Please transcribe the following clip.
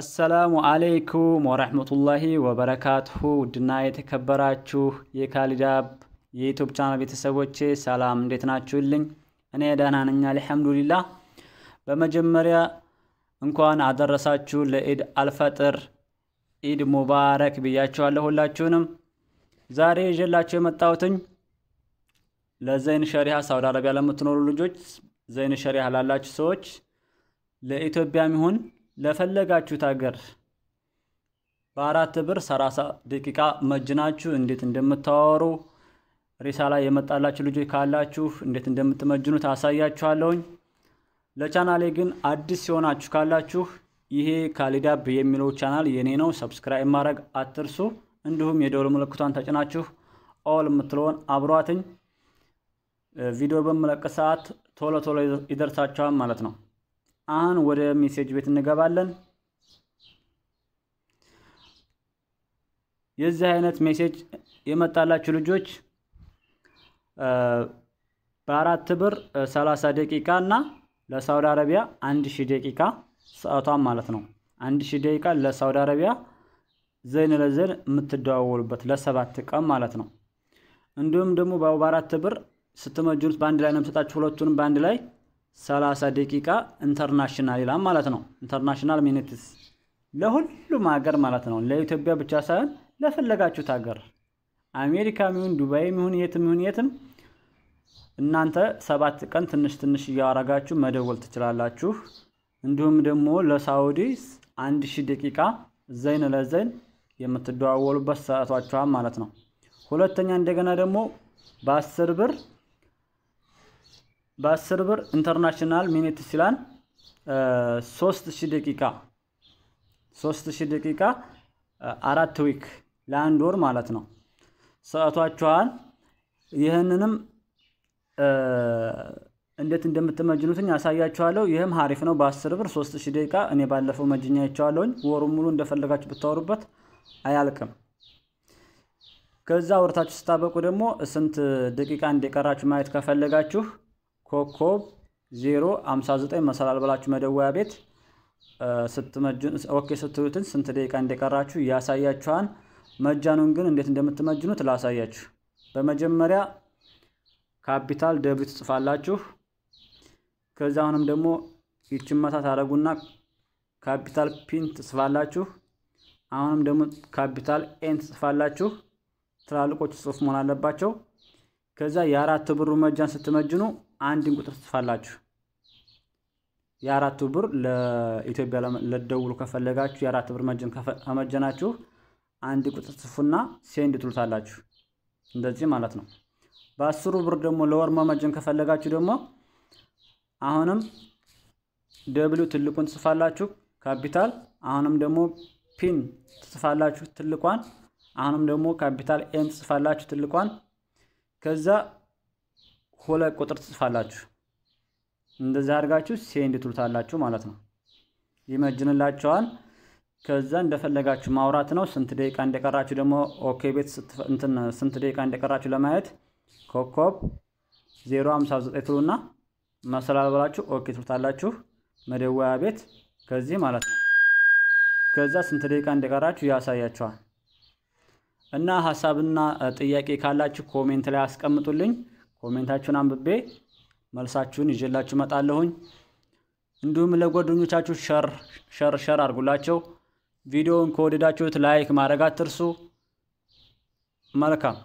አሰላሙ አለይኩም ወረህመቱላሂ ወበረካቱሁ ውድና የተከበራችሁ የካሊዳብ የዩቱብ ቻናል ቤተሰቦቼ ሰላም፣ እንዴት ናችሁልኝ? እኔ ደህና ነኝ፣ አልሐምዱሊላ። በመጀመሪያ እንኳን አደረሳችሁ ለኢድ አልፈጥር፣ ኢድ ሙባረክ ብያችኋለሁ ሁላችሁንም። ዛሬ ይዤላችሁ የመጣሁትኝ ለዘይን ሸሪሃ ሳውዲ አረቢያ ለምትኖሩ ልጆች ዘይን ሸሪሃ ላላችሁ ሰዎች ለኢትዮጵያም ይሁን ለፈለጋችሁት ሀገር በአራት ብር 30 ደቂቃ መጅናችሁ እንዴት እንደምታወሩ ሪሳላ የመጣላችሁ ልጆች ካላችሁ እንዴት እንደምትመጅኑት አሳያችኋለሁኝ። ለቻናሌ ግን አዲስ ሲሆናችሁ ካላችሁ ይሄ ካሊዳብ የሚለው ቻናል የኔ ነው፣ ሰብስክራይብ ማድረግ አትርሱ። እንዲሁም የደወል ምልክቷን ተጭናችሁ ኦል የምትለውን አብሯትኝ ቪዲዮ በምለቅ ሰዓት ቶሎ ቶሎ ይደርሳችኋል ማለት ነው። አሁን ወደ ሜሴጅ ቤት እንገባለን። የዚህ አይነት ሜሴጅ የመጣላችሁ ልጆች በአራት ብር 30 ደቂቃ እና ለሳውዲ አረቢያ 1000 ደቂቃ ሰዓቷን ማለት ነው። 1000 ደቂቃ ለሳውዲ አረቢያ ዘይን ለዘይን የምትደዋወሉበት ለሰባት ቀን ማለት ነው። እንዲሁም ደግሞ በአራት ብር ስትመጁት በአንድ ላይ ነው የምሰጣችሁ ሁለቱንም በአንድ ላይ 30 ደቂቃ ኢንተርናሽናል ይላል ማለት ነው። ኢንተርናሽናል ሚኒትስ ለሁሉም ሀገር ማለት ነው። ለኢትዮጵያ ብቻ ሳይሆን ለፈለጋችሁት ሀገር አሜሪካ ይሁን ዱባይ ይሁን የትም ይሁን የትም እናንተ ሰባት ቀን ትንሽ ትንሽ እያረጋችሁ መደወል ትችላላችሁ። እንዲሁም ደግሞ ለሳውዲ አንድ ሺህ ደቂቃ ዘይን ለዘይን የምትደዋወሉበት ሰዓቷችኋን ማለት ነው። ሁለተኛ እንደገና ደግሞ በአስር ብር በአስር ብር ኢንተርናሽናል ሚኒት ሲላን ሶስት ደቂቃ 3000 ደቂቃ አራት ዊክ ለአንድ ወር ማለት ነው ሰጥቷችኋል። ይህንንም እንዴት እንደምትመጅኑትኝ ያሳያችኋለሁ። ይህም ሀሪፍ ነው። በአስር ብር ሶስት ሺህ ደቂቃ እኔ ባለፈው መጅኛ ይቸዋለሁኝ። ወሩ ሙሉ እንደፈለጋችሁ ብታወሩበት አያልቅም። ከዛ ወርታችሁ ስታበቁ ደግሞ ስንት ደቂቃ እንደቀራችሁ ማየት ከፈለጋችሁ ኮኮብ 059 መሰላል ብላችሁ መደወያ ቤት ኦኬ ስትሉትን ስንት ደቂቃ እንደቀራችሁ ያሳያችኋን። መጃኑን ግን እንዴት እንደምትመጅኑት ላሳያችሁ። በመጀመሪያ ካፒታል ደብሪ ትጽፋላችሁ። ከዛ አሁንም ደግሞ ይችመታ ታደረጉና ካፒታል ፒን ትጽፋላችሁ። አሁንም ደግሞ ካፒታል ኤን ትጽፋላችሁ። ትላልቆቹ ጽሁፍ መሆን አለባቸው። ከዛ የአራት ብሩ መጃን ስትመጅኑ አንድን ቁጥር ትጽፋላችሁ። የአራቱ ብር ለኢትዮጵያ ለደውሉ ከፈለጋችሁ የአራት ብር መጀን ከመጀናችሁ አንድ ቁጥር ጽፉና ሴንድ ትሉታላችሁ። እንደዚህ ማለት ነው። በአስሩ ብር ደግሞ ለወር መመጀን ከፈለጋችሁ ደግሞ አሁንም ደብሊው ትልቁን ትጽፋላችሁ ካፒታል። አሁንም ደግሞ ፒን ትጽፋላችሁ ትልቋን። አሁንም ደግሞ ካፒታል ኤም ትጽፋላችሁ ትልቋን። ከዛ ሁለት ቁጥር ትጽፋላችሁ። እንደዚህ አድርጋችሁ ሴንድ ትሉታላችሁ ማለት ነው። ይመጅንላችኋል። ከዛ እንደፈለጋችሁ ማውራት ነው። ስንት ደቂቃ እንደቀራችሁ ደግሞ ኦኬ ቤት እንትን ስንት ደቂቃ እንደቀራችሁ ለማየት ኮከብ 059 ትሉና መሰላል ብላችሁ ኦኬ ትሉታላችሁ። መደወያ ቤት ከዚህ ማለት ነው። ከዛ ስንት ደቂቃ እንደቀራችሁ ያሳያችኋል። እና ሀሳብና ጥያቄ ካላችሁ ኮሜንት ላይ አስቀምጡልኝ። ኮሜንታችሁን አንብቤ መልሳችሁን ይዤላችሁ እመጣለሁኝ። እንዲሁም ለጓደኞቻችሁ ሸር ሸር ሸር አድርጉላቸው። ቪዲዮውን ከወደዳችሁት ላይክ ማድረግ አትርሱ። መልካም